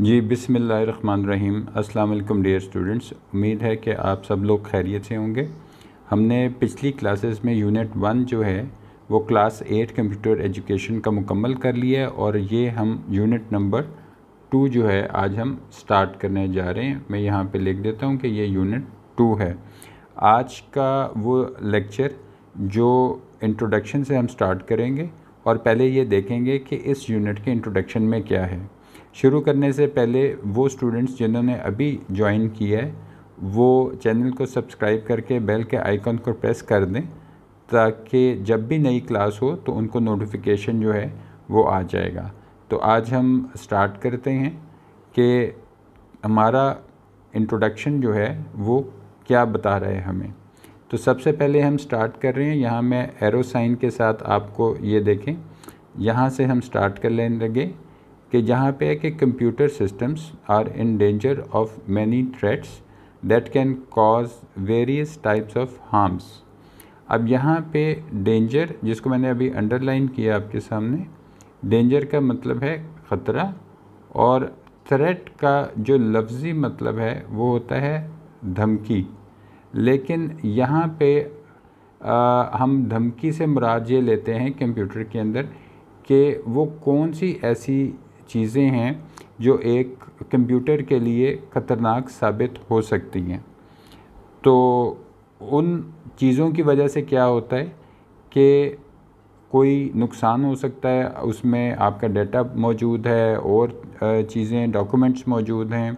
जी बिसमीम अल्लाम dear students उम्मीद है कि आप सब लोग खैरियत से होंगे हमने पिछली क्लासेस में यूनिट वन जो है वो क्लास एट कंप्यूटर एजुकेशन का मुकम्मल कर लिया है और ये हम यूनिट नंबर टू जो है आज हम स्टार्ट करने जा रहे हैं मैं यहाँ पे लिख देता हूँ कि ये यूनिट टू है आज का वो लेक्चर जो इंट्रोडक्शन से हम स्टार्ट करेंगे और पहले ये देखेंगे कि इस यूनिट के इंट्रोडक्शन में क्या है शुरू करने से पहले वो स्टूडेंट्स जिन्होंने अभी ज्वाइन किया है वो चैनल को सब्सक्राइब करके बेल के आइकॉन को प्रेस कर दें ताकि जब भी नई क्लास हो तो उनको नोटिफिकेशन जो है वो आ जाएगा तो आज हम स्टार्ट करते हैं कि हमारा इंट्रोडक्शन जो है वो क्या बता रहे हैं हमें तो सबसे पहले हम स्टार्ट कर रहे हैं यहाँ मैं एरो साइन के साथ आपको ये देखें यहाँ से हम स्टार्ट कर लेने लगे कि जहाँ पे है कि computer systems are in danger of many threats that can cause various types of harms अब यहाँ पे डेंजर जिसको मैंने अभी अंडरलाइन किया आपके सामने डेंजर का मतलब है ख़तरा और थ्रेट का जो लफ्ज़ी मतलब है वो होता है धमकी लेकिन यहाँ पे आ, हम धमकी से मुराद ये लेते हैं कंप्यूटर के अंदर कि वो कौन सी ऐसी चीज़ें हैं जो एक कंप्यूटर के लिए ख़तरनाक साबित हो सकती हैं तो उन चीज़ों की वजह से क्या होता है कि कोई नुकसान हो सकता है उसमें आपका डाटा मौजूद है और चीज़ें डॉक्यूमेंट्स मौजूद हैं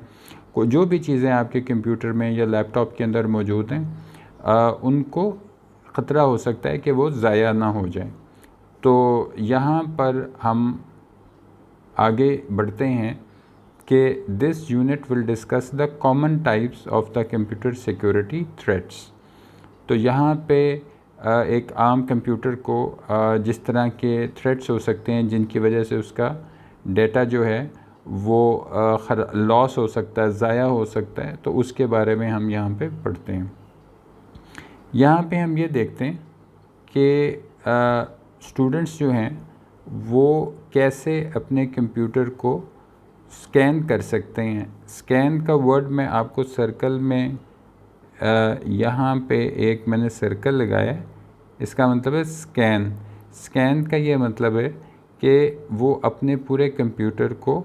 जो भी चीज़ें आपके कंप्यूटर में या लैपटॉप के अंदर मौजूद हैं उनको ख़तरा हो सकता है कि वो ज़ाया ना हो जाए तो यहाँ पर हम आगे बढ़ते हैं कि this unit will discuss the common types of the computer security threats तो यहाँ पे एक आम कंप्यूटर को जिस तरह के थ्रेट्स हो सकते हैं जिनकी वजह से उसका डेटा जो है वो लॉस हो सकता है ज़ाया हो सकता है तो उसके बारे में हम यहाँ पे पढ़ते हैं यहाँ पे हम ये देखते हैं कि स्टूडेंट्स जो हैं वो कैसे अपने कंप्यूटर को स्कैन कर सकते हैं स्कैन का वर्ड मैं आपको सर्कल में यहाँ पे एक मैंने सर्कल लगाया इसका मतलब है स्कैन स्कैन का ये मतलब है कि वो अपने पूरे कंप्यूटर को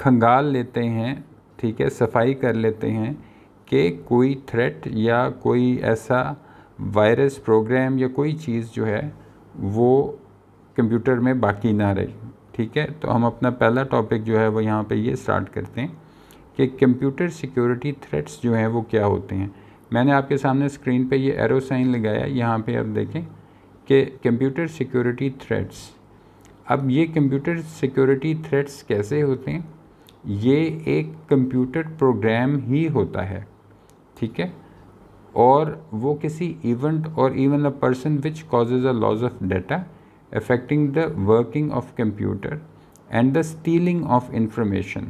खंगाल लेते हैं ठीक है सफाई कर लेते हैं कि कोई थ्रेट या कोई ऐसा वायरस प्रोग्राम या कोई चीज़ जो है वो कंप्यूटर में बाकी ना रहे ठीक है तो हम अपना पहला टॉपिक जो है वो यहाँ पे ये स्टार्ट करते हैं कि कंप्यूटर सिक्योरिटी थ्रेट्स जो हैं वो क्या होते हैं मैंने आपके सामने स्क्रीन पे ये एरो साइन लगाया यहाँ पे आप देखें कि कंप्यूटर सिक्योरिटी थ्रेट्स अब ये कंप्यूटर सिक्योरिटी थ्रेट्स कैसे होते हैं ये एक कंप्यूटर प्रोग्राम ही होता है ठीक है और वो किसी इवेंट और even a person which causes a loss of data affecting the working of computer and the stealing of information.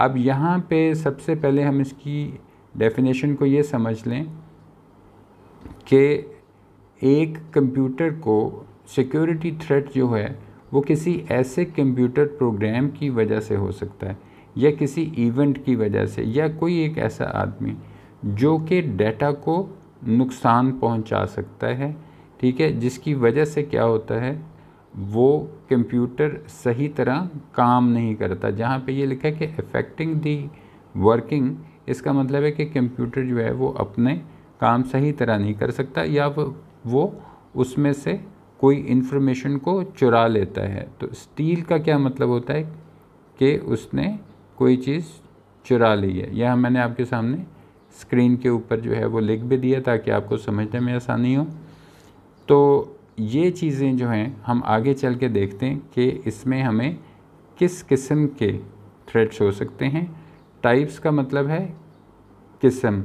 अब यहाँ पे सबसे पहले हम इसकी डेफिनेशन को ये समझ लें कि एक कंप्यूटर को सिक्योरिटी थ्रेट जो है वो किसी ऐसे कंप्यूटर प्रोग्राम की वजह से हो सकता है या किसी इवेंट की वजह से या कोई एक ऐसा आदमी जो कि डेटा को नुकसान पहुंचा सकता है ठीक है जिसकी वजह से क्या होता है वो कंप्यूटर सही तरह काम नहीं करता जहाँ पे ये लिखा है कि अफेक्टिंग दी वर्किंग इसका मतलब है कि कंप्यूटर जो है वो अपने काम सही तरह नहीं कर सकता या वो, वो उसमें से कोई इन्फॉर्मेशन को चुरा लेता है तो स्टील का क्या मतलब होता है कि उसने कोई चीज़ चुरा ली है यह मैंने आपके सामने स्क्रीन के ऊपर जो है वो लिख भी दिया ताकि आपको समझने में आसानी हो तो ये चीज़ें जो हैं हम आगे चल के देखते हैं कि इसमें हमें किस किस्म के थ्रेड्स हो सकते हैं टाइप्स का मतलब है किस्म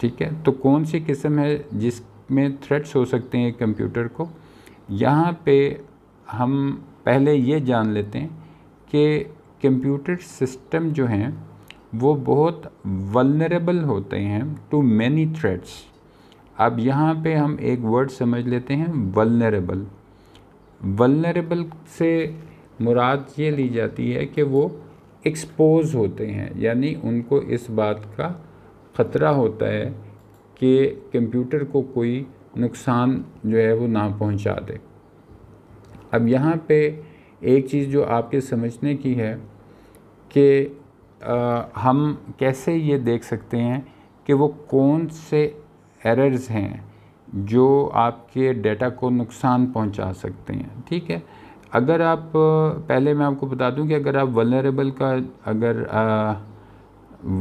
ठीक है तो कौन सी किस्म है जिसमें थ्रेड्स हो सकते हैं कंप्यूटर को यहाँ पे हम पहले ये जान लेते हैं कि कंप्यूटर सिस्टम जो हैं वो बहुत वलनरेबल होते हैं टू मैनी थ्रेड्स अब यहाँ पे हम एक वर्ड समझ लेते हैं वलनरेबल वलनरेबल से मुराद ये ली जाती है कि वो एक्सपोज होते हैं यानी उनको इस बात का ख़तरा होता है कि कंप्यूटर को कोई नुकसान जो है वो ना पहुंचा दे अब यहाँ पे एक चीज़ जो आपके समझने की है कि हम कैसे ये देख सकते हैं कि वो कौन से एरर्स हैं जो आपके डेटा को नुकसान पहुंचा सकते हैं ठीक है अगर आप पहले मैं आपको बता दूं कि अगर आप वलरेबल का अगर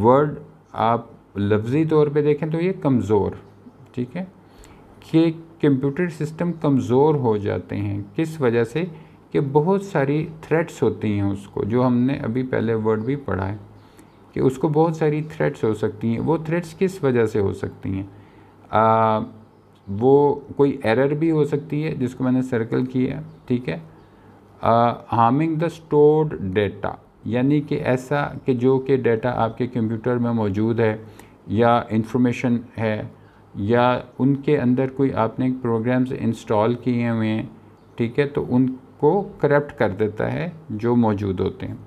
वर्ड आप लफ्ज़ी तौर पे देखें तो ये कमज़ोर ठीक है कि कंप्यूटर सिस्टम कमज़ोर हो जाते हैं किस वजह से कि बहुत सारी थ्रेट्स होती हैं उसको जो हमने अभी पहले वर्ड भी पढ़ा है कि उसको बहुत सारी थ्रेट्स हो सकती हैं वो थ्रेट्स किस वजह से हो सकती हैं आ, वो कोई एरर भी हो सकती है जिसको मैंने सर्कल किया है ठीक है हार्मिंग द स्टोर्ड डेटा यानी कि ऐसा कि जो कि डेटा आपके कंप्यूटर में मौजूद है या इंफॉर्मेशन है या उनके अंदर कोई आपने प्रोग्राम्स इंस्टॉल किए हुए हैं ठीक है तो उनको करप्ट कर देता है जो मौजूद होते हैं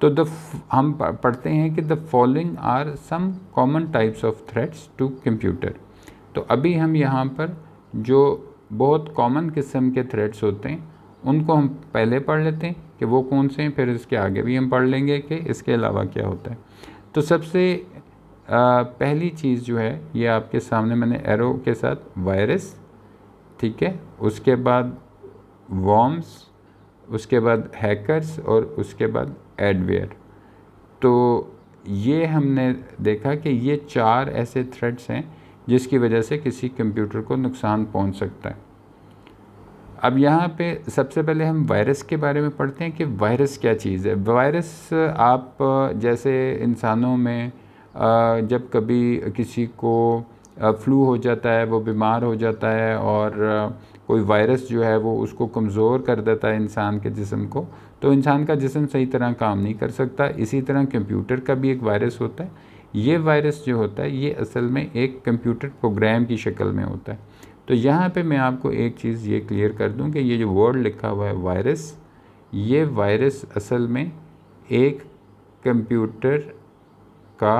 तो द हम पढ़ते हैं कि the following are some common types of threats to computer तो अभी हम यहाँ पर जो बहुत कॉमन किस्म के थ्रेड्स होते हैं उनको हम पहले पढ़ लेते हैं कि वो कौन से हैं फिर इसके आगे भी हम पढ़ लेंगे कि इसके अलावा क्या होता है तो सबसे आ, पहली चीज़ जो है ये आपके सामने मैंने एरो के साथ वायरस ठीक है उसके बाद वॉम्स उसके बाद हैकर्स और उसके बाद एडवेयर तो ये हमने देखा कि ये चार ऐसे थ्रेड्स हैं जिसकी वजह से किसी कंप्यूटर को नुकसान पहुंच सकता है अब यहाँ पे सबसे पहले हम वायरस के बारे में पढ़ते हैं कि वायरस क्या चीज़ है वायरस आप जैसे इंसानों में जब कभी किसी को फ्लू हो जाता है वो बीमार हो जाता है और कोई वायरस जो है वो उसको कमज़ोर कर देता है इंसान के जिसम को तो इंसान का जिसम सही तरह काम नहीं कर सकता इसी तरह कंप्यूटर का भी एक वायरस होता है ये वायरस जो होता है ये असल में एक कंप्यूटर प्रोग्राम की शक्ल में होता है तो यहाँ पे मैं आपको एक चीज़ ये क्लियर कर दूँ कि ये जो वर्ड लिखा हुआ है वायरस ये वायरस असल में एक कंप्यूटर का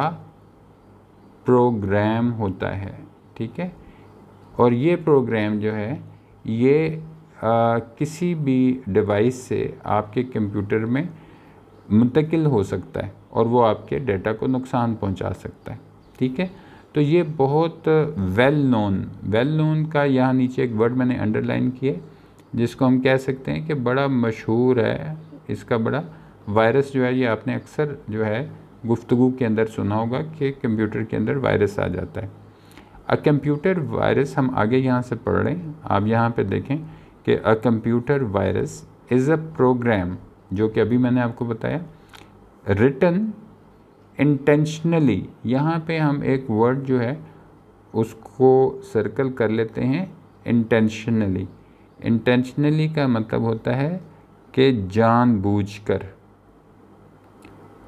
प्रोग्राम होता है ठीक है और ये प्रोग्राम जो है ये आ, किसी भी डिवाइस से आपके कंप्यूटर में मुंतकिल हो सकता है और वो आपके डेटा को नुकसान पहुंचा सकता है ठीक है तो ये बहुत वेल नोन वेल नोन का यहाँ नीचे एक वर्ड मैंने अंडरलाइन किया जिसको हम कह सकते हैं कि बड़ा मशहूर है इसका बड़ा वायरस जो है ये आपने अक्सर जो है गुफ्तु के अंदर सुना होगा कि कंप्यूटर के अंदर वायरस आ जाता है अ कंप्यूटर वायरस हम आगे यहाँ से पढ़ रहे हैं आप यहाँ पे देखें कि a computer virus is a program जो कि अभी मैंने आपको बताया रिटन इंटेंशनली यहाँ पे हम एक वर्ड जो है उसको सर्कल कर लेते हैं इंटेंशनली इंटेंशनली का मतलब होता है कि जानबूझकर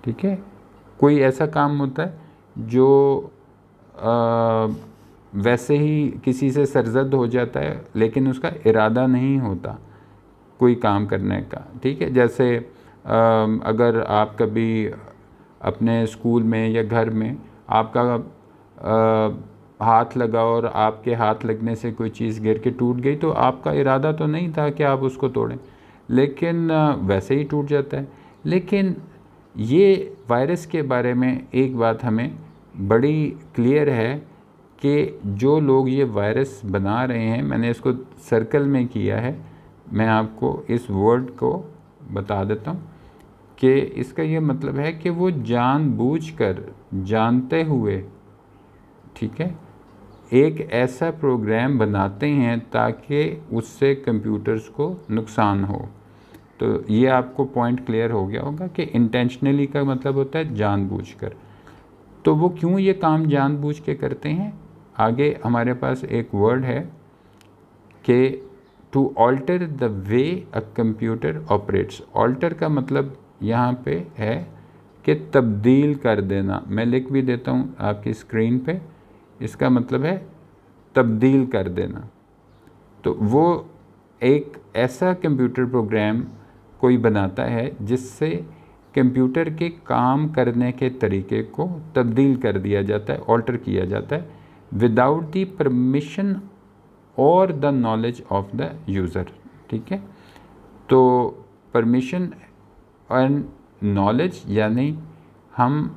ठीक है कोई ऐसा काम होता है जो आ, वैसे ही किसी से सरजद हो जाता है लेकिन उसका इरादा नहीं होता कोई काम करने का ठीक है जैसे अगर आप कभी अपने स्कूल में या घर में आपका आ, हाथ लगा और आपके हाथ लगने से कोई चीज़ गिर के टूट गई तो आपका इरादा तो नहीं था कि आप उसको तोड़ें लेकिन वैसे ही टूट जाता है लेकिन ये वायरस के बारे में एक बात हमें बड़ी क्लियर है कि जो लोग ये वायरस बना रहे हैं मैंने इसको सर्कल में किया है मैं आपको इस वर्ड को बता देता हूँ कि इसका ये मतलब है कि वो जानबूझकर जानते हुए ठीक है एक ऐसा प्रोग्राम बनाते हैं ताकि उससे कंप्यूटर्स को नुकसान हो तो ये आपको पॉइंट क्लियर हो गया होगा कि इंटेंशनली का मतलब होता है जानबूझकर तो वो क्यों ये काम जानबूझ के करते हैं आगे हमारे पास एक वर्ड है कि to alter the way a computer operates alter का मतलब यहाँ पे है कि तब्दील कर देना मैं लिख भी देता हूँ आपकी स्क्रीन पे इसका मतलब है तब्दील कर देना तो वो एक ऐसा कंप्यूटर प्रोग्राम कोई बनाता है जिससे कंप्यूटर के काम करने के तरीके को तब्दील कर दिया जाता है ऑल्टर किया जाता है विदाउट दी परमिशन और the knowledge of the user ठीक है तो परमिशन और नॉलेज यानी हम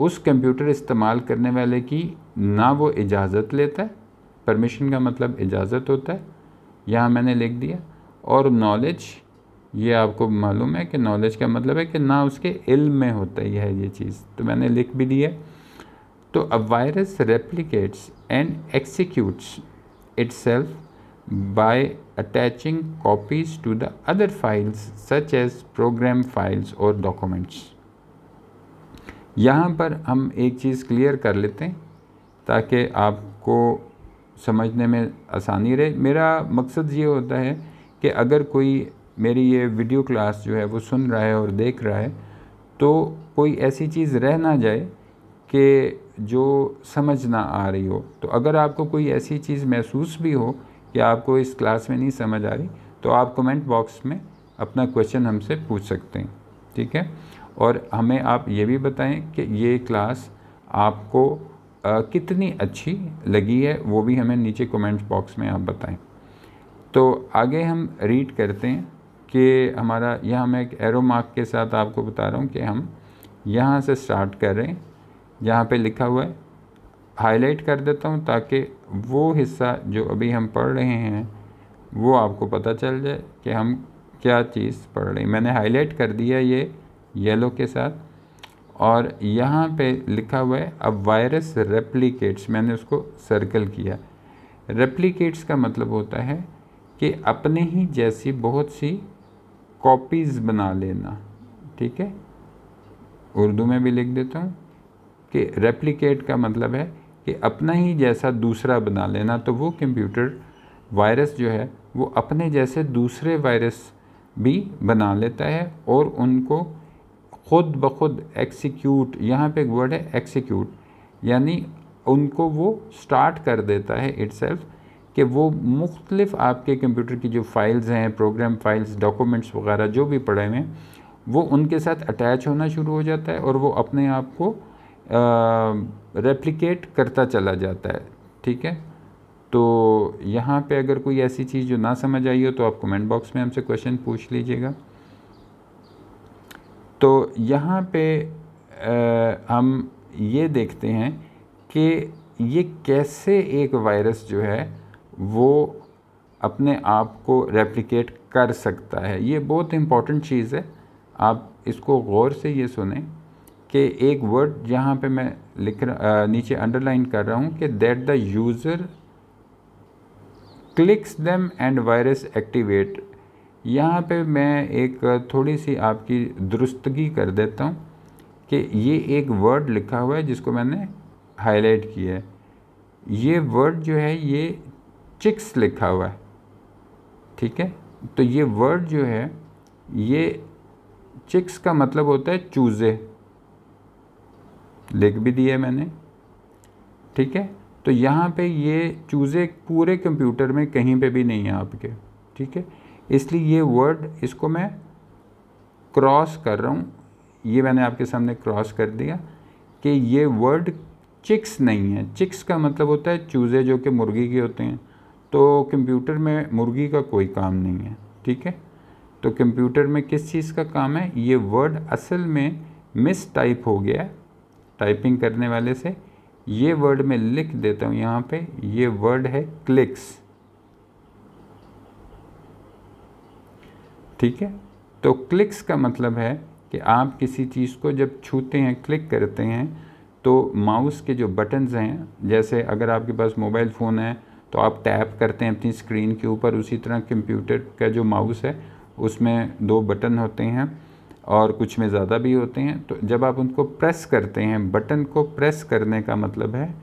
उस कंप्यूटर इस्तेमाल करने वाले की ना वो इजाज़त लेता है परमिशन का मतलब इजाज़त होता है यहाँ मैंने लिख दिया और नॉलेज ये आपको मालूम है कि नॉलेज का मतलब है कि ना उसके इल्म में होता ही है ये चीज़ तो मैंने लिख भी दिया तो a virus replicates and executes itself by attaching copies to the other files such as program files और documents. यहाँ पर हम एक चीज़ क्लियर कर लेते हैं ताकि आपको समझने में आसानी रहे मेरा मकसद ये होता है कि अगर कोई मेरी ये वीडियो क्लास जो है वो सुन रहा है और देख रहा है तो कोई ऐसी चीज़ रह ना जाए कि जो समझ ना आ रही हो तो अगर आपको कोई ऐसी चीज़ महसूस भी हो या आपको इस क्लास में नहीं समझ आ रही तो आप कमेंट बॉक्स में अपना क्वेश्चन हमसे पूछ सकते हैं ठीक है और हमें आप ये भी बताएं कि ये क्लास आपको आ, कितनी अच्छी लगी है वो भी हमें नीचे कमेंट बॉक्स में आप बताएं तो आगे हम रीड करते हैं कि हमारा यहाँ मैं एक एरो मार्क के साथ आपको बता रहा हूँ कि हम यहाँ से स्टार्ट कर रहे हैं यहाँ पर लिखा हुआ है हाईलाइट कर देता हूँ ताकि वो हिस्सा जो अभी हम पढ़ रहे हैं वो आपको पता चल जाए कि हम क्या चीज़ पढ़ रहे हैं मैंने हाईलाइट कर दिया ये येलो के साथ और यहाँ पे लिखा हुआ है अब वायरस रेप्लिकेट्स मैंने उसको सर्कल किया रेप्लिकेट्स का मतलब होता है कि अपने ही जैसी बहुत सी कॉपीज़ बना लेना ठीक है उर्दू में भी लिख देता हूँ कि रेप्लीकेट का मतलब है कि अपना ही जैसा दूसरा बना लेना तो वो कंप्यूटर वायरस जो है वो अपने जैसे दूसरे वायरस भी बना लेता है और उनको ख़ुद ब खुद एक्सिक्यूट यहाँ पे एक वर्ड है एक्सिक्यूट यानी उनको वो स्टार्ट कर देता है इट्सल्फ कि वो मुख्तलिफ़ आपके कंप्यूटर की जो फ़ाइल्स हैं प्रोग्राम फ़ाइल्स डॉक्यूमेंट्स वगैरह जो भी पड़े हुए हैं वो उनके साथ अटैच होना शुरू हो जाता है और वो अपने आप को रेप्लिकेट करता चला जाता है ठीक है तो यहाँ पे अगर कोई ऐसी चीज़ जो ना समझ आई हो तो आप कमेंट बॉक्स में हमसे क्वेश्चन पूछ लीजिएगा तो यहाँ पे आ, हम ये देखते हैं कि ये कैसे एक वायरस जो है वो अपने आप को रेप्लिकेट कर सकता है ये बहुत इम्पॉर्टेंट चीज़ है आप इसको गौर से ये सुने कि एक वर्ड जहाँ पे मैं लिख रहा नीचे अंडरलाइन कर रहा हूँ कि that the user clicks them and virus activate यहाँ पे मैं एक थोड़ी सी आपकी दुरुस्तगी कर देता हूँ कि ये एक वर्ड लिखा हुआ है जिसको मैंने हाईलाइट किया है ये वर्ड जो है ये चिक्स लिखा हुआ है ठीक है तो ये वर्ड जो है ये चिक्स का मतलब होता है चूज़े लिख भी दिए मैंने ठीक है तो यहाँ पे ये चूज़े पूरे कंप्यूटर में कहीं पे भी नहीं है आपके ठीक है इसलिए ये वर्ड इसको मैं क्रॉस कर रहा हूँ ये मैंने आपके सामने क्रॉस कर दिया कि ये वर्ड चिक्स नहीं है चिक्स का मतलब होता है चूज़े जो कि मुर्गी के होते हैं तो कंप्यूटर में मुर्गी का कोई काम नहीं है ठीक है तो कंप्यूटर में किस चीज़ का काम है ये वर्ड असल में मिस टाइप हो गया टाइपिंग करने वाले से ये वर्ड में लिख देता हूँ यहाँ पे ये वर्ड है क्लिक्स ठीक है तो क्लिक्स का मतलब है कि आप किसी चीज़ को जब छूते हैं क्लिक करते हैं तो माउस के जो बटन्स हैं जैसे अगर आपके पास मोबाइल फ़ोन है तो आप टैप करते हैं अपनी स्क्रीन के ऊपर उसी तरह कंप्यूटर का जो माउस है उसमें दो बटन होते हैं और कुछ में ज़्यादा भी होते हैं तो जब आप उनको प्रेस करते हैं बटन को प्रेस करने का मतलब है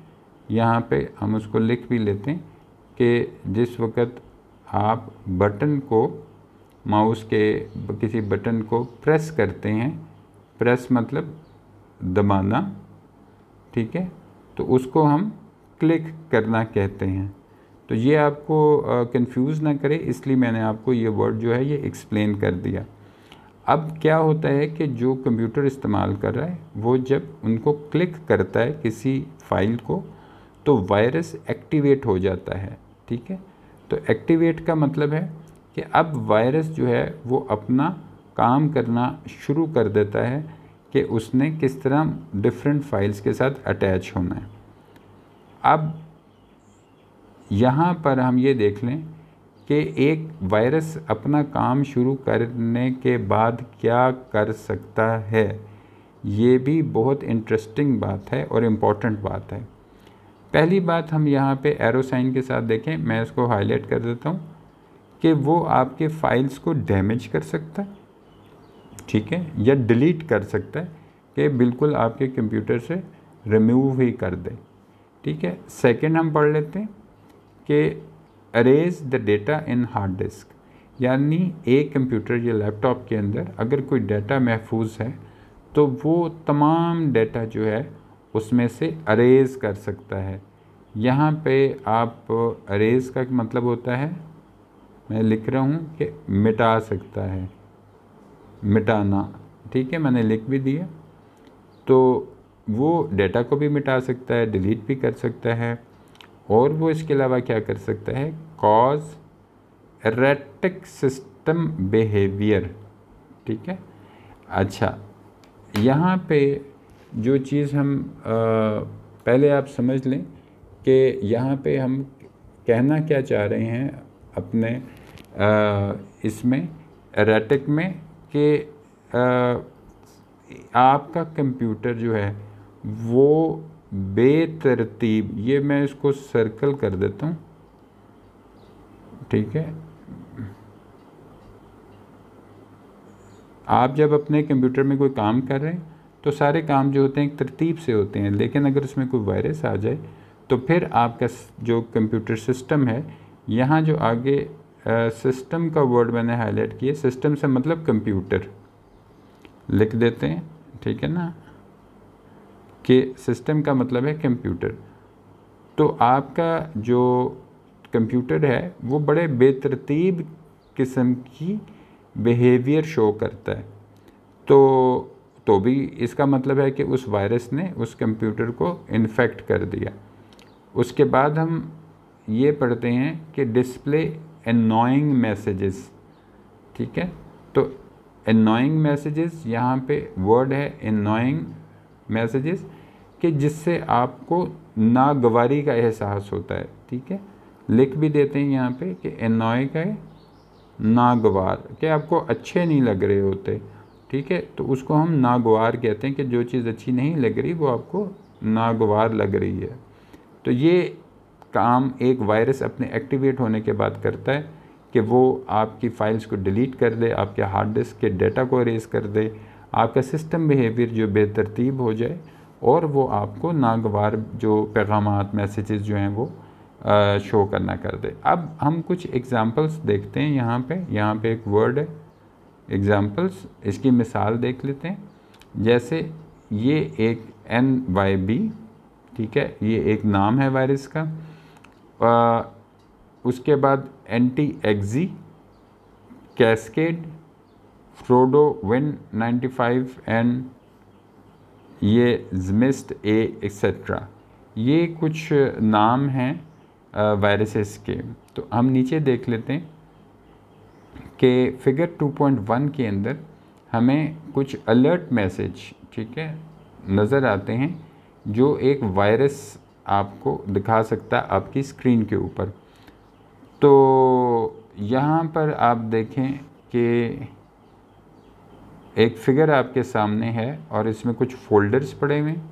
यहाँ पे हम उसको लिख भी लेते हैं कि जिस वक़्त आप बटन को माउस के किसी बटन को प्रेस करते हैं प्रेस मतलब दबाना ठीक है तो उसको हम क्लिक करना कहते हैं तो ये आपको कंफ्यूज ना करे इसलिए मैंने आपको ये वर्ड जो है ये एक्सप्लेन कर दिया अब क्या होता है कि जो कंप्यूटर इस्तेमाल कर रहा है वो जब उनको क्लिक करता है किसी फाइल को तो वायरस एक्टिवेट हो जाता है ठीक है तो एक्टिवेट का मतलब है कि अब वायरस जो है वो अपना काम करना शुरू कर देता है कि उसने किस तरह डिफरेंट फाइल्स के साथ अटैच होना है अब यहाँ पर हम ये देख लें कि एक वायरस अपना काम शुरू करने के बाद क्या कर सकता है ये भी बहुत इंटरेस्टिंग बात है और इम्पॉर्टेंट बात है पहली बात हम यहाँ पे एरोसाइन के साथ देखें मैं इसको हाईलाइट कर देता हूँ कि वो आपके फाइल्स को डैमेज कर सकता है ठीक है या डिलीट कर सकता है कि बिल्कुल आपके कंप्यूटर से रिमूव ही कर दे ठीक है सेकंड हम पढ़ लेते हैं कि erase the data in hard disk यानी एक कंप्यूटर या लैपटॉप के अंदर अगर कोई डाटा महफूज है तो वो तमाम डेटा जो है उसमें से अरेज कर सकता है यहाँ पे आप अरेज का मतलब होता है मैं लिख रहा हूँ कि मिटा सकता है मिटाना ठीक है मैंने लिख भी दिया तो वो डेटा को भी मिटा सकता है डिलीट भी कर सकता है और वो इसके अलावा क्या कर सकता है कॉज एरेटिक सिस्टम बिहेवियर ठीक है अच्छा यहाँ पे जो चीज़ हम आ, पहले आप समझ लें कि यहाँ पे हम कहना क्या चाह रहे हैं अपने आ, इसमें एरेटिक में कि आपका कंप्यूटर जो है वो बेतरतीब ये मैं इसको सर्कल कर देता हूँ ठीक है आप जब अपने कंप्यूटर में कोई काम कर रहे हैं तो सारे काम जो होते हैं तरतीब से होते हैं लेकिन अगर उसमें कोई वायरस आ जाए तो फिर आपका जो कंप्यूटर सिस्टम है यहाँ जो आगे आ, सिस्टम का वर्ड मैंने हाईलाइट किया सिस्टम से मतलब कंप्यूटर लिख देते हैं ठीक है ना कि सिस्टम का मतलब है कंप्यूटर तो आपका जो कंप्यूटर है वो बड़े बेतरतीब किस्म की बिहेवियर शो करता है तो तो भी इसका मतलब है कि उस वायरस ने उस कंप्यूटर को इन्फेक्ट कर दिया उसके बाद हम ये पढ़ते हैं कि डिस्प्ले एनोइंग मैसेजेस ठीक है तो एनोइंग मैसेजेस यहाँ पे वर्ड है एनोइंग मैसेजेस कि जिससे आपको नागवारी का एहसास होता है ठीक है लिख भी देते हैं यहाँ पे कि एनॉय का नागवार कि आपको अच्छे नहीं लग रहे होते ठीक है तो उसको हम नागवार कहते हैं कि जो चीज़ अच्छी नहीं लग रही वो आपको नागवार लग रही है तो ये काम एक वायरस अपने एक्टिवेट होने के बाद करता है कि वो आपकी फ़ाइल्स को डिलीट कर दे आपके हार्ड डिस्क के डेटा को रेज कर दे आपका सिस्टम बिहेवियर जो बेतरतीब हो जाए और वो आपको नागवार जो पैगाम मैसेजेस जो हैं वो शो करना कर दे अब हम कुछ एग्ज़ाम्पल्स देखते हैं यहाँ पे यहाँ पे एक वर्ड है एग्ज़ाम्पल्स इसकी मिसाल देख लेते हैं जैसे ये एक एन वाई बी ठीक है ये एक नाम है वायरस का आ, उसके बाद anti EXE Cascade Frodo Win five and ये जमिस्ट ए एक्सेट्रा ये कुछ नाम हैं वायरसेस के तो हम नीचे देख लेते हैं कि फिगर 2.1 के अंदर हमें कुछ अलर्ट मैसेज ठीक है नज़र आते हैं जो एक वायरस आपको दिखा सकता है आपकी स्क्रीन के ऊपर तो यहाँ पर आप देखें कि एक फिगर आपके सामने है और इसमें कुछ फोल्डर्स पड़े हुए हैं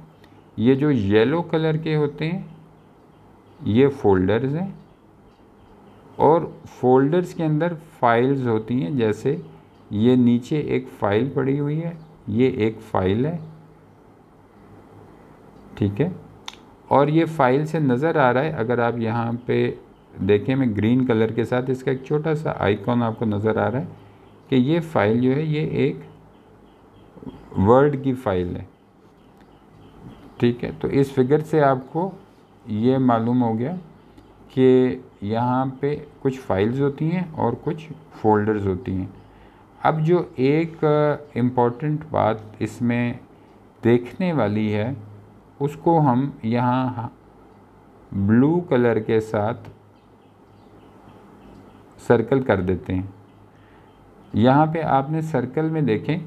ये जो येलो कलर के होते हैं ये फोल्डर्स हैं और फोल्डर्स के अंदर फाइल्स होती हैं जैसे ये नीचे एक फ़ाइल पड़ी हुई है ये एक फ़ाइल है ठीक है और ये फ़ाइल से नज़र आ रहा है अगर आप यहाँ पे देखें मैं ग्रीन कलर के साथ इसका एक छोटा सा आइकॉन आपको नज़र आ रहा है कि ये फ़ाइल जो है ये एक वर्ड की फ़ाइल है ठीक है तो इस फिगर से आपको ये मालूम हो गया कि यहाँ पे कुछ फाइल्स होती हैं और कुछ फोल्डर्स होती हैं अब जो एक इम्पॉर्टेंट uh, बात इसमें देखने वाली है उसको हम यहाँ ब्लू कलर के साथ सर्कल कर देते हैं यहाँ पे आपने सर्कल में देखें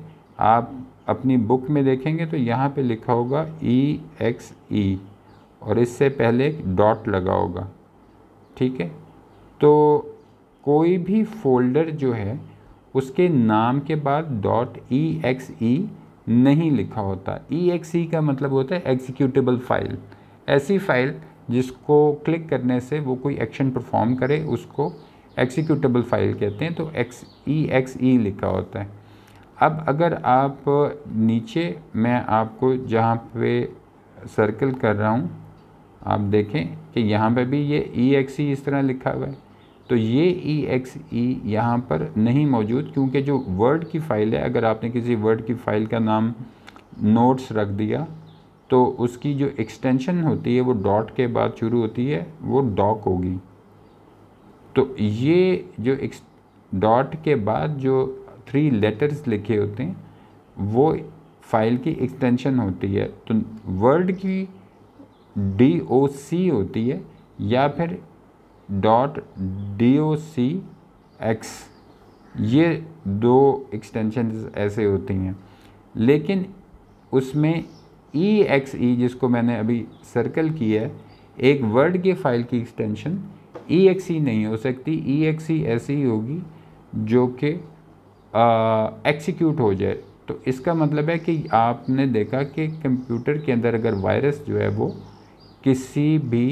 आप अपनी बुक में देखेंगे तो यहाँ पे लिखा होगा ई एक्स ई और इससे पहले एक डॉट लगा होगा ठीक है तो कोई भी फोल्डर जो है उसके नाम के बाद डॉट ई एक्स ई नहीं लिखा होता ई एक्स ई का मतलब होता है एग्जीक्यूटेबल फाइल ऐसी फाइल जिसको क्लिक करने से वो कोई एक्शन परफॉर्म करे उसको एक्जीक्यूटिबल फाइल कहते हैं तो एक्स ई एक्स ई लिखा होता है अब अगर आप नीचे मैं आपको जहाँ पे सर्कल कर रहा हूँ आप देखें कि यहाँ पे भी ये ई एक्स ई इस तरह लिखा हुआ है तो ये ई एक्स ई यहाँ पर नहीं मौजूद क्योंकि जो वर्ड की फ़ाइल है अगर आपने किसी वर्ड की फ़ाइल का नाम नोट्स रख दिया तो उसकी जो एक्सटेंशन होती है वो डॉट के बाद शुरू होती है वो डॉक होगी तो ये जो डॉट के बाद जो थ्री लेटर्स लिखे होते हैं वो फाइल की एक्सटेंशन होती है तो वर्ड की डी ओ सी होती है या फिर dot D O C X ये दो एक्सटेंशन ऐसे होती हैं लेकिन उसमें ई एक्स ई जिसको मैंने अभी सर्कल किया है एक वर्ड के फाइल की एक्सटेंशन ई एक्स ई नहीं हो सकती ई एक्स ई ऐसी होगी जो कि एक्सिक्यूट हो जाए तो इसका मतलब है कि आपने देखा कि कंप्यूटर के अंदर अगर वायरस जो है वो किसी भी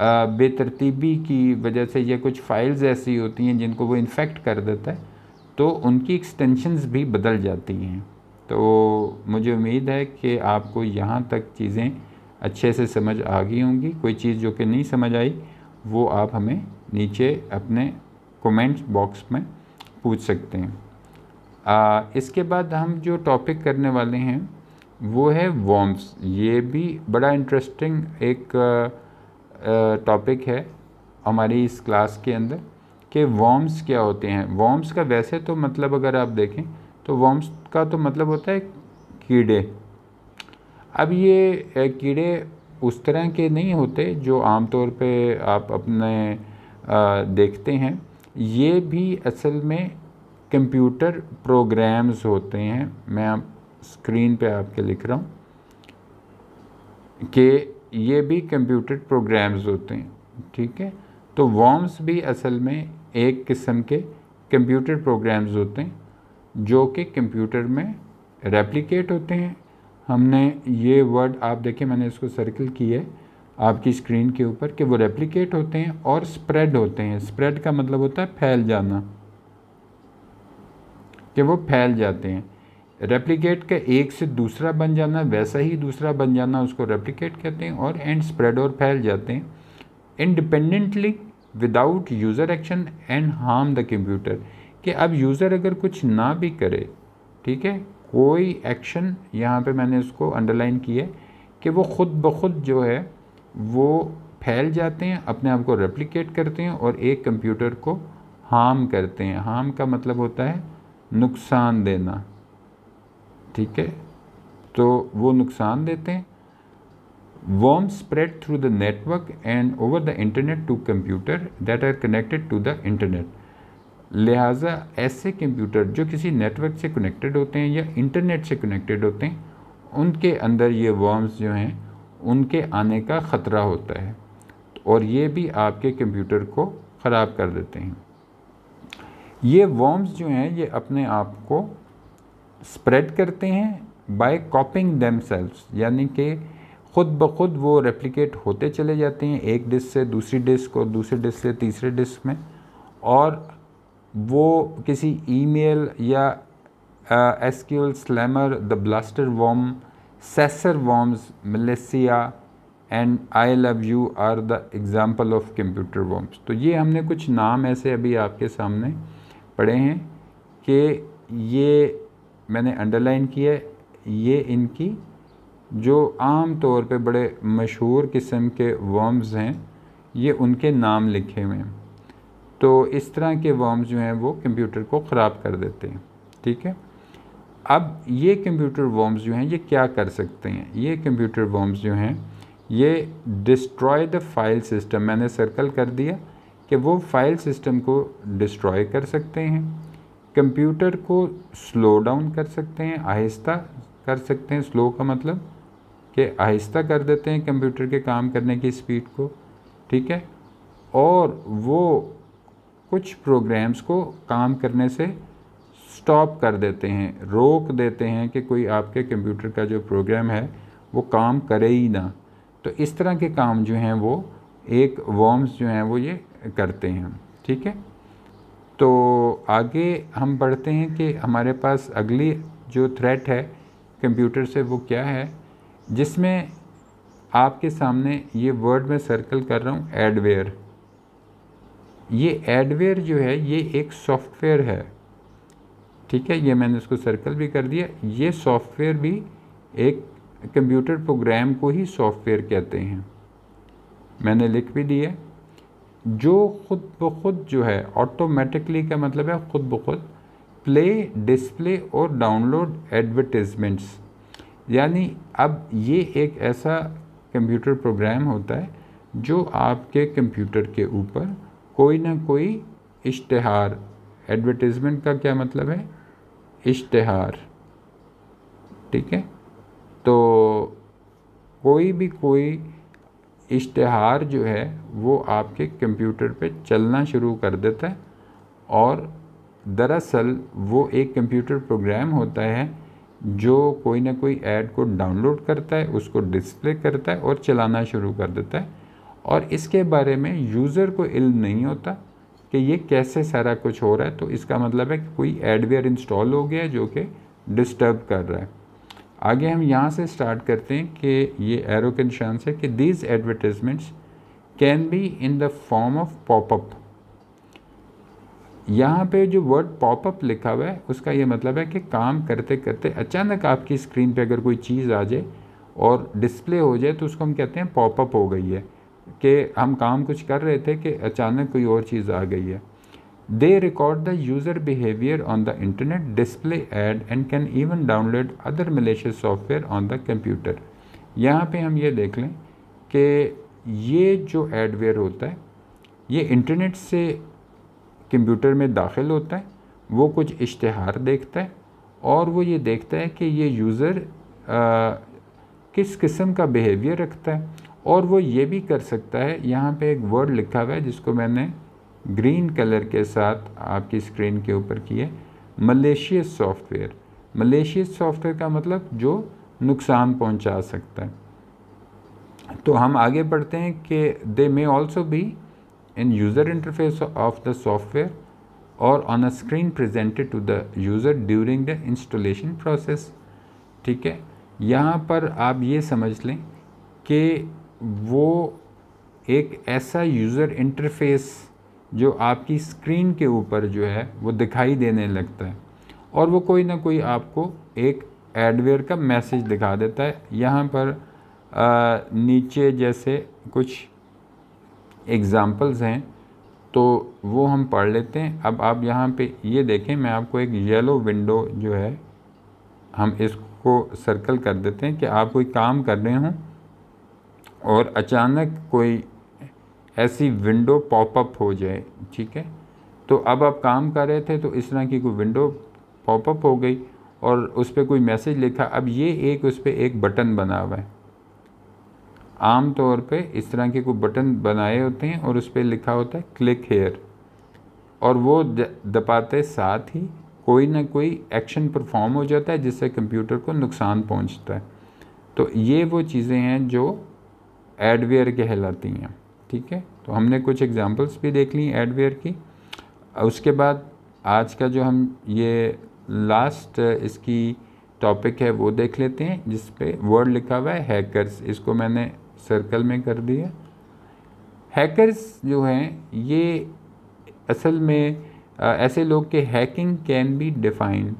बेतरतीबी की वजह से या कुछ फाइल्स ऐसी होती हैं जिनको वो इन्फेक्ट कर देता है तो उनकी एक्सटेंशंस भी बदल जाती हैं तो मुझे उम्मीद है कि आपको यहाँ तक चीज़ें अच्छे से समझ आ गई होंगी कोई चीज़ जो कि नहीं समझ आई वो आप हमें नीचे अपने कमेंट बॉक्स में पूछ सकते हैं आ, इसके बाद हम जो टॉपिक करने वाले हैं वो है वॉम्स ये भी बड़ा इंटरेस्टिंग एक टॉपिक है हमारी इस क्लास के अंदर कि वॉम्स क्या होते हैं वॉम्स का वैसे तो मतलब अगर आप देखें तो वॉम्स का तो मतलब होता है कीड़े अब ये कीड़े उस तरह के नहीं होते जो आमतौर पे आप अपने आ, देखते हैं ये भी असल में कंप्यूटर प्रोग्राम्स होते हैं मैं आप स्क्रीन पे आपके लिख रहा हूँ कि ये भी कंप्यूटर प्रोग्राम्स होते हैं ठीक है तो वॉम्स भी असल में एक किस्म के कंप्यूटर प्रोग्राम्स होते हैं जो कि कंप्यूटर में रेप्लिकेट होते हैं हमने ये वर्ड आप देखें मैंने इसको सर्कल किया है आपकी स्क्रीन के ऊपर कि वो रेप्लिकेट होते हैं और स्प्रेड होते हैं स्प्रेड का मतलब होता है फैल जाना कि वो फैल जाते हैं रेप्लिकेट का एक से दूसरा बन जाना वैसा ही दूसरा बन जाना उसको रेप्लिकेट कहते हैं और एंड स्प्रेड और फैल जाते हैं independently without user action and harm the computer कि अब यूज़र अगर कुछ ना भी करे ठीक है कोई एक्शन यहाँ पे मैंने उसको अंडरलाइन किया कि वो ख़ुद ब खुद जो है वो फैल जाते हैं अपने आप को रेप्लिकेट करते हैं और एक कंप्यूटर को हार्म करते हैं हार्म का मतलब होता है नुकसान देना ठीक है तो वो नुकसान देते हैं worm spread through the network and over the internet to computer that are connected to the internet लिहाजा ऐसे कंप्यूटर जो किसी नेटवर्क से कनेक्टेड होते हैं या इंटरनेट से कनेक्टेड होते हैं उनके अंदर ये वर्म्स जो हैं उनके आने का ख़तरा होता है और ये भी आपके कंप्यूटर को ख़राब कर देते हैं ये वॉर्म्स जो हैं ये अपने आप को स्प्रेड करते हैं बाय कॉपिंग दैम यानी कि ख़ुद ब खुद वो रेप्लिकेट होते चले जाते हैं एक डिस्क से दूसरी डिस्क और दूसरी डिस्क से तीसरे डिस्क में और वो किसी ईमेल या SQL Slammer the Blaster worm Sasser worms Melissa and I love you are the example of computer worms तो ये हमने कुछ नाम ऐसे अभी आपके सामने पढ़े हैं कि ये मैंने अंडरलाइन किया ये इनकी जो आम तौर पे बड़े मशहूर किस्म के वर्म्स हैं ये उनके नाम लिखे हुए हैं तो इस तरह के वर्म्स जो हैं वो कंप्यूटर को ख़राब कर देते हैं ठीक है अब ये कंप्यूटर वर्म्स जो हैं ये क्या कर सकते हैं ये कंप्यूटर वर्म्स जो हैं ये डिस्ट्रॉय द फाइल सिस्टम मैंने सर्कल कर दिया कि वो फाइल सिस्टम को डिस्ट्रॉय कर सकते हैं कंप्यूटर को स्लो डाउन कर सकते हैं आहिस्ता कर सकते हैं स्लो का मतलब कि आहिस्ता कर देते हैं कंप्यूटर के काम करने की स्पीड को ठीक है और वो कुछ प्रोग्राम्स को काम करने से स्टॉप कर देते हैं रोक देते हैं कि कोई आपके कंप्यूटर का जो प्रोग्राम है वो काम करे ही ना तो इस तरह के काम जो हैं वो एक वॉम्स जो हैं वो ये करते हैं ठीक है तो आगे हम बढ़ते हैं कि हमारे पास अगली जो थ्रेट है कंप्यूटर से वो क्या है जिसमें आपके सामने ये वर्ड में सर्कल कर रहा हूँ एडवेयर ये एडवेयर जो है ये एक सॉफ्टवेयर है ठीक है ये मैंने इसको सर्कल भी कर दिया ये सॉफ्टवेयर भी एक कंप्यूटर प्रोग्राम को ही सॉफ्टवेयर कहते हैं मैंने लिख भी दिया जो खुद ब खुद जो है ऑटोमेटिकली का मतलब है खुद ब खुद प्ले डिस्प्ले और डाउनलोड एडवर्टिजमेंट्स यानी अब ये एक ऐसा कंप्यूटर प्रोग्राम होता है जो आपके कंप्यूटर के ऊपर कोई ना कोई इश्तहार एडवर्टिजमेंट का क्या मतलब है इश्तहार ठीक है तो कोई भी कोई इश्तहार जो है वो आपके कंप्यूटर पे चलना शुरू कर देता है और दरअसल वो एक कंप्यूटर प्रोग्राम होता है जो कोई ना कोई ऐड को डाउनलोड करता है उसको डिस्प्ले करता है और चलाना शुरू कर देता है और इसके बारे में यूज़र को इल्म नहीं होता कि ये कैसे सारा कुछ हो रहा है तो इसका मतलब है कि कोई एडवेयर इंस्टॉल हो गया जो कि डिस्टर्ब कर रहा है आगे हम यहाँ से स्टार्ट करते हैं कि ये एरो के निशान से कि these advertisements can be in the form of popup यहाँ पे जो वर्ड पॉपअप लिखा हुआ है उसका ये मतलब है कि काम करते करते अचानक आपकी स्क्रीन पे अगर कोई चीज़ आ जाए और डिस्प्ले हो जाए तो उसको हम कहते हैं पॉपअप हो गई है कि हम काम कुछ कर रहे थे कि अचानक कोई और चीज़ आ गई है They record the user behavior on the internet, display ad and can even download other malicious software on the computer. यहाँ पे हम ये देख लें कि ये जो एडवेयर होता है ये इंटरनेट से कंप्यूटर में दाखिल होता है वो कुछ इश्तहार देखता है और वो ये देखता है कि ये यूज़र किस किस्म का बिहेवियर रखता है और वो ये भी कर सकता है यहाँ पे एक वर्ड लिखा हुआ है जिसको मैंने ग्रीन कलर के साथ आपकी स्क्रीन के ऊपर की है मलेशियस सॉफ्टवेयर मलेशियस सॉफ्टवेयर का मतलब जो नुकसान पहुंचा सकता है तो हम आगे बढ़ते हैं कि they may also be in user interface of the software और on a screen presented to the user during the installation process ठीक है यहाँ पर आप ये समझ लें कि वो एक ऐसा यूज़र इंटरफेस जो आपकी स्क्रीन के ऊपर जो है वो दिखाई देने लगता है और वो कोई ना कोई आपको एक एडवेयर का मैसेज दिखा देता है यहाँ पर आ, नीचे जैसे कुछ एग्ज़ाम्पल्स हैं तो वो हम पढ़ लेते हैं अब आप यहाँ पे ये देखें मैं आपको एक येलो विंडो जो है हम इसको सर्कल कर देते हैं कि आप कोई काम कर रहे हों और अचानक कोई ऐसी विंडो पॉपअप हो जाए ठीक है तो अब आप काम कर रहे थे तो इस तरह की कोई विंडो पॉपअप हो गई और उस पर कोई मैसेज लिखा अब ये एक उस पर एक बटन बना हुआ है आम तौर पे इस तरह के कोई बटन बनाए होते हैं और उस पर लिखा होता है क्लिक हेयर और वो दबाते साथ ही कोई ना कोई एक्शन परफॉर्म हो जाता है जिससे कंप्यूटर को नुकसान पहुंचता है तो ये वो चीज़ें हैं जो एडवेयर कहलाती हैं ठीक है तो हमने कुछ एग्जांपल्स भी देख ली एडवेयर की उसके बाद आज का जो हम ये लास्ट इसकी टॉपिक है वो देख लेते हैं जिस पे वर्ड लिखा हुआ है हैकर्स इसको मैंने सर्कल में कर दिया हैकर्स जो हैं ये असल में ऐसे लोग के hacking can be defined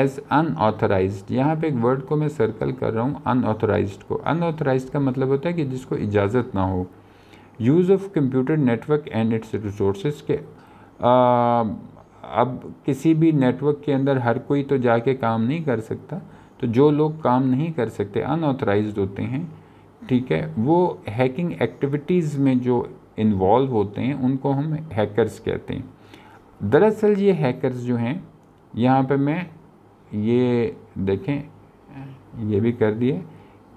as unauthorise यहाँ पे एक वर्ड को मैं सर्कल कर रहा हूँ अनऑथराइज को अनऑथराइज का मतलब होता है कि जिसको इजाज़त ना हो use of computer network and its resource के अब किसी भी नेटवर्क के अंदर हर कोई तो जाके काम नहीं कर सकता तो जो लोग काम नहीं कर सकते अनऑथराइज होते हैं ठीक है वो हैकिंग एक्टिविटीज़ में जो इन्वॉल्व होते हैं उनको हम हैकर्स कहते हैं दरअसल ये हैकर्स जो हैं यहाँ पे मैं ये देखें ये भी कर दिए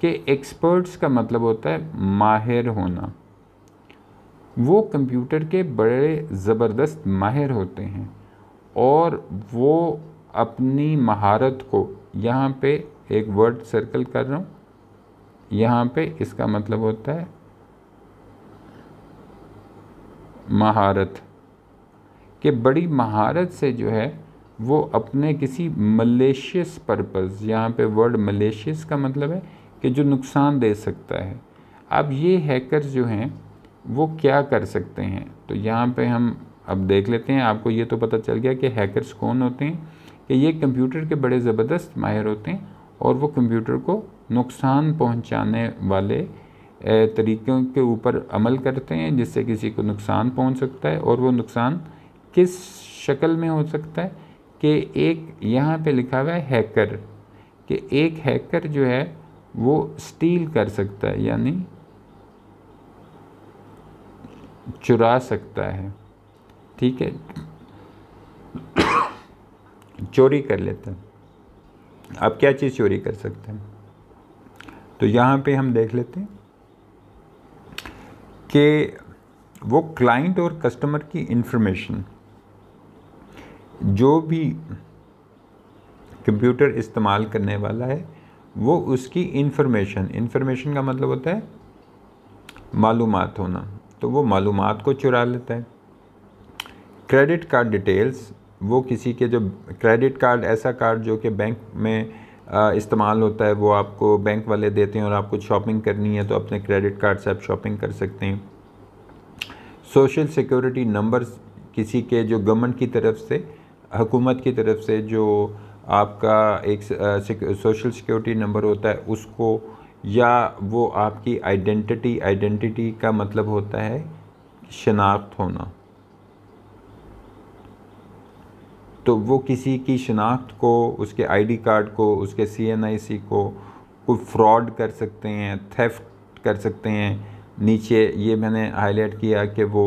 कि एक्सपर्ट्स का मतलब होता है माहिर होना वो कंप्यूटर के बड़े ज़बरदस्त माहिर होते हैं और वो अपनी महारत को यहाँ पे एक वर्ड सर्कल कर रहा हूँ यहाँ पे इसका मतलब होता है महारत कि बड़ी महारत से जो है वो अपने किसी मलेशियस पर्पज़ यहाँ पे वर्ड मलेशियस का मतलब है कि जो नुकसान दे सकता है अब ये हैकर जो हैं वो क्या कर सकते हैं तो यहाँ पे हम अब देख लेते हैं आपको ये तो पता चल गया कि हैकर्स कौन होते हैं कि ये कंप्यूटर के बड़े ज़बरदस्त माहिर होते हैं और वो कंप्यूटर को नुकसान पहुँचाने वाले तरीक़ों के ऊपर अमल करते हैं जिससे किसी को नुकसान पहुँच सकता है और वो नुकसान किस शक्ल में हो सकता है कि एक यहाँ पे लिखा हुआ है हैकर कि एक हैकर जो है वो स्टील कर सकता है यानी चुरा सकता है ठीक है चोरी कर लेता है आप क्या चीज़ चोरी कर सकते हैं तो यहाँ पे हम देख लेते हैं कि वो क्लाइंट और कस्टमर की इंफॉर्मेशन जो भी कंप्यूटर इस्तेमाल करने वाला है वो उसकी इंफॉर्मेशन इंफॉर्मेशन का मतलब होता है मालूमात होना तो वो मालूम को चुरा लेता है क्रेडिट कार्ड डिटेल्स वो किसी के जो क्रेडिट कार्ड ऐसा कार्ड जो कि बैंक में इस्तेमाल होता है वो आपको बैंक वाले देते हैं और आपको शॉपिंग करनी है तो अपने क्रेडिट कार्ड से आप शॉपिंग कर सकते हैं सोशल सिक्योरिटी नंबर किसी के जो गवर्नमेंट की तरफ से हुकूमत की तरफ से जो आपका एक सोशल सिक्योरिटी नंबर होता है उसको या वो आपकी आइडेंटिटी आइडेंटिटी का मतलब होता है शनाख्त होना तो वो किसी की शनाख्त को उसके आईडी कार्ड को उसके सीएनआईसी को कोई फ्रॉड कर सकते हैं थेफ्ट कर सकते हैं नीचे ये मैंने हाईलाइट किया कि वो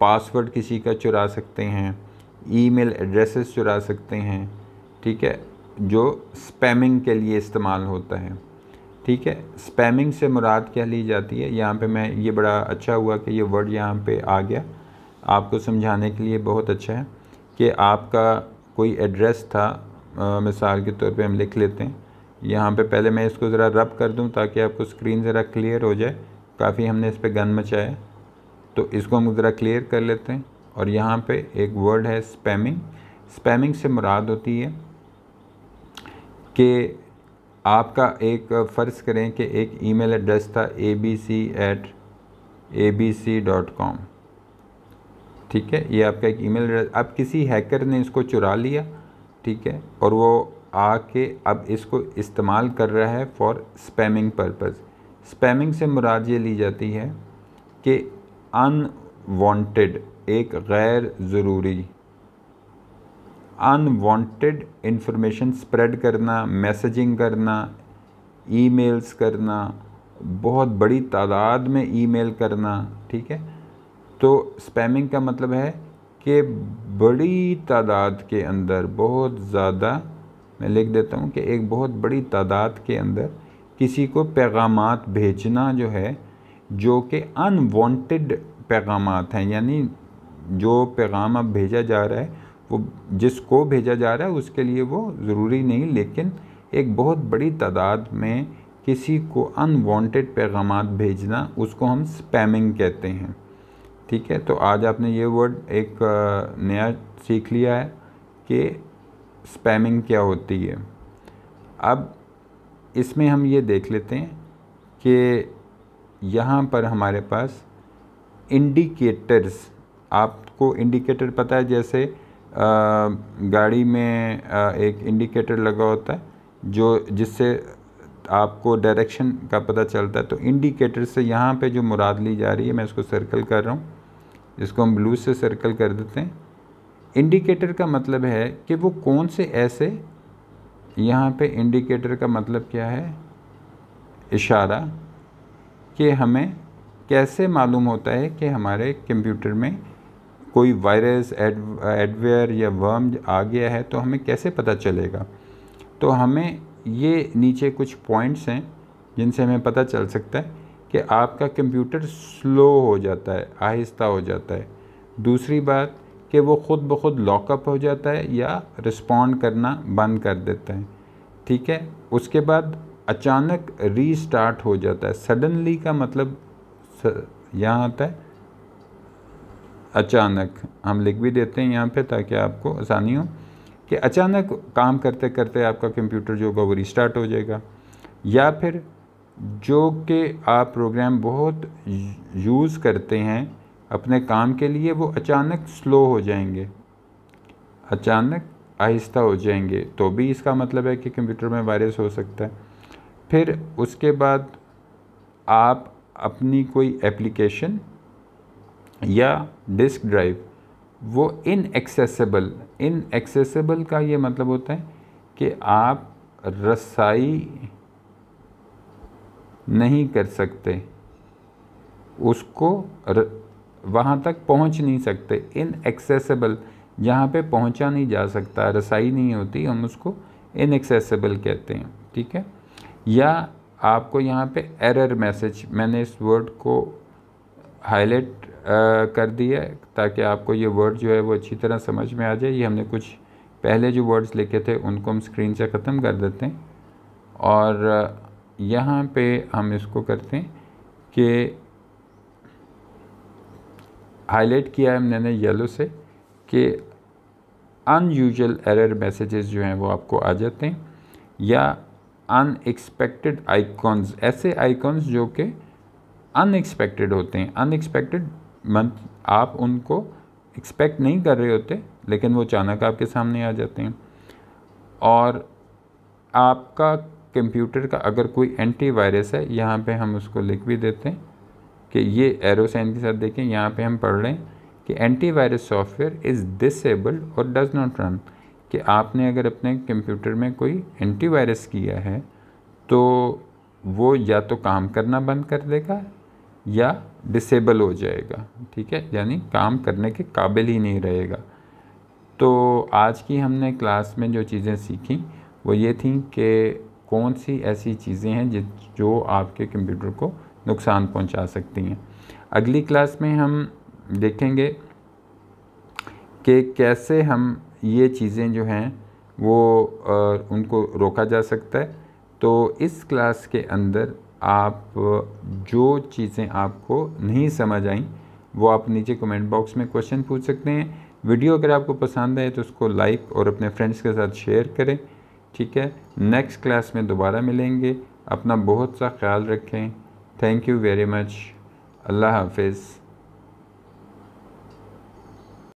पासवर्ड किसी का चुरा सकते हैं ईमेल एड्रेसेस चुरा सकते हैं ठीक है जो स्पैमिंग के लिए इस्तेमाल होता है ठीक है स्पैमिंग से मुराद क्या ली जाती है यहाँ पे मैं ये बड़ा अच्छा हुआ कि ये वर्ड यहाँ पे आ गया आपको समझाने के लिए बहुत अच्छा है कि आपका कोई एड्रेस था आ, मिसाल के तौर पे हम लिख लेते हैं यहाँ पे पहले मैं इसको ज़रा रब कर दूँ ताकि आपको स्क्रीन ज़रा क्लियर हो जाए काफ़ी हमने इस पर गन मचाया तो इसको हम ज़रा क्लियर कर लेते हैं और यहाँ पर एक वर्ड है स्पैमिंग स्पैमिंग से मुराद होती है कि आपका एक फ़र्ज़ करें कि एक ईमेल एड्रेस था A B C at A B C dot com ठीक है ये आपका एक ईमेल एड्रेस अब किसी हैकर ने इसको चुरा लिया ठीक है और वो आके अब इसको इस्तेमाल कर रहा है फॉर स्पैमिंग पर्पज़ स्पैमिंग से मुराद ये ली जाती है कि अनवांटेड एक गैर ज़रूरी अनवांटेड इन्फॉर्मेशन स्प्रेड करना मैसेजिंग करना ईमेल्स करना बहुत बड़ी तादाद में ईमेल करना ठीक है तो स्पैमिंग का मतलब है कि बड़ी तादाद के अंदर बहुत ज़्यादा मैं लिख देता हूँ कि एक बहुत बड़ी तादाद के अंदर किसी को पैगाम भेजना जो है जो कि अनवांटेड पैगाम हैं यानी जो पैगाम अब भेजा जा रहा है वो जिसको भेजा जा रहा है उसके लिए वो ज़रूरी नहीं लेकिन एक बहुत बड़ी तादाद में किसी को अनवांटेड पैगाम भेजना उसको हम स्पैमिंग कहते हैं ठीक है तो आज आपने ये वर्ड एक नया सीख लिया है कि स्पैमिंग क्या होती है अब इसमें हम ये देख लेते हैं कि यहाँ पर हमारे पास इंडिकेटर्स आपको इंडिकेटर पता है जैसे गाड़ी में एक इंडिकेटर लगा होता है जो जिससे आपको डायरेक्शन का पता चलता है तो इंडिकेटर से यहाँ पे जो मुराद ली जा रही है मैं इसको सर्कल कर रहा हूँ जिसको हम ब्लू से सर्कल कर देते हैं इंडिकेटर का मतलब है कि वो कौन से ऐसे यहाँ पे इंडिकेटर का मतलब क्या है इशारा कि हमें कैसे मालूम होता है कि हमारे कंप्यूटर में कोई वायरस एड एडवेयर या वर्म आ गया है तो हमें कैसे पता चलेगा तो हमें ये नीचे कुछ पॉइंट्स हैं जिनसे हमें पता चल सकता है कि आपका कंप्यूटर स्लो हो जाता है आहिस्ता हो जाता है दूसरी बात कि वो ख़ुद ब खुद लॉकअप हो जाता है या रिस्पॉन्ड करना बंद कर देता है ठीक है उसके बाद अचानक रीस्टार्ट हो जाता है सडनली का मतलब यहाँ आता है अचानक हम लिख भी देते हैं यहाँ पे ताकि आपको आसानी हो कि अचानक काम करते करते आपका कंप्यूटर जो होगा वो रिस्टार्ट हो जाएगा या फिर जो कि आप प्रोग्राम बहुत यूज़ करते हैं अपने काम के लिए वो अचानक स्लो हो जाएंगे अचानक आहिस्ता हो जाएंगे तो भी इसका मतलब है कि कंप्यूटर में वायरस हो सकता है फिर उसके बाद आप अपनी कोई एप्लीकेशन या डिस्क ड्राइव वो इन एक्सेसिबल इन का ये मतलब होता है कि आप रसाई नहीं कर सकते उसको र, वहाँ तक पहुँच नहीं सकते इन जहाँ पे पहुँचा नहीं जा सकता रसाई नहीं होती हम उसको इन कहते हैं ठीक है या आपको यहाँ पे एरर मैसेज मैंने इस वर्ड को हाईलाइट कर दिया ताकि आपको ये वर्ड जो है वो अच्छी तरह समझ में आ जाए ये हमने कुछ पहले जो वर्ड्स लिखे थे उनको हम स्क्रीन से ख़त्म कर देते हैं और यहाँ पे हम इसको करते हैं कि हाईलाइट किया है मैंने येलो से कि अनयूजल एरर मैसेजेस जो हैं वो आपको आ जाते हैं या अनएक्सपेक्टेड आइकॉन्स ऐसे आइकॉन्स जो कि अनएक्सपेक्टेड होते हैं अनएक्सपेक्टेड मंथ आप उनको एक्सपेक्ट नहीं कर रहे होते लेकिन वो अचानक आपके सामने आ जाते हैं और आपका कंप्यूटर का अगर कोई एंटी वायरस है यहाँ पे हम उसको लिख भी देते हैं कि ये एरोसाइन के साथ देखें यहाँ पे हम पढ़ रहे हैं कि antivirus software is disabled और डज नॉट रन कि आपने अगर अपने कंप्यूटर में कोई एंटी वायरस किया है तो वो या तो काम करना बंद कर देगा या डिसेबल हो जाएगा ठीक है यानी काम करने के काबिल ही नहीं रहेगा तो आज की हमने क्लास में जो चीज़ें सीखी वो ये थी कि कौन सी ऐसी चीज़ें हैं जो आपके कंप्यूटर को नुकसान पहुंचा सकती हैं अगली क्लास में हम देखेंगे कि कैसे हम ये चीज़ें जो हैं वो आ, उनको रोका जा सकता है तो इस क्लास के अंदर आप जो चीज़ें आपको नहीं समझ आई वो आप नीचे कमेंट बॉक्स में क्वेश्चन पूछ सकते हैं वीडियो अगर आपको पसंद आए तो उसको लाइक और अपने फ्रेंड्स के साथ शेयर करें ठीक है नेक्स्ट क्लास में दोबारा मिलेंगे अपना बहुत सा ख्याल रखें थैंक यू वेरी मच अल्लाह हाफिज़